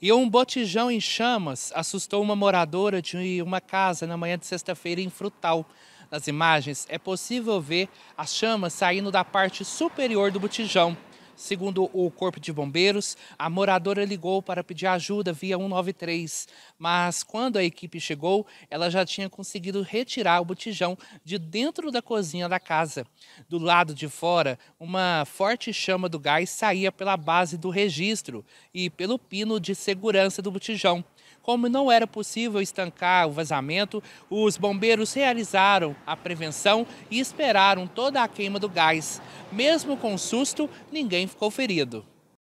E um botijão em chamas assustou uma moradora de uma casa na manhã de sexta-feira em Frutal. Nas imagens, é possível ver as chamas saindo da parte superior do botijão. Segundo o Corpo de Bombeiros, a moradora ligou para pedir ajuda via 193, mas quando a equipe chegou, ela já tinha conseguido retirar o botijão de dentro da cozinha da casa. Do lado de fora, uma forte chama do gás saía pela base do registro e pelo pino de segurança do botijão. Como não era possível estancar o vazamento, os bombeiros realizaram a prevenção e esperaram toda a queima do gás. Mesmo com susto, ninguém ficou ferido.